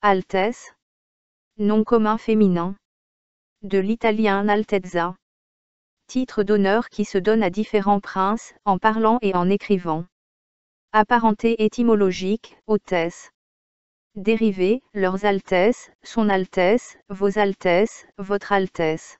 Altesse. Nom commun féminin. De l'italien Altezza. Titre d'honneur qui se donne à différents princes, en parlant et en écrivant. Apparenté étymologique, hôtesse. Dérivé, leurs altesses, son altesse, vos altesses, votre altesse.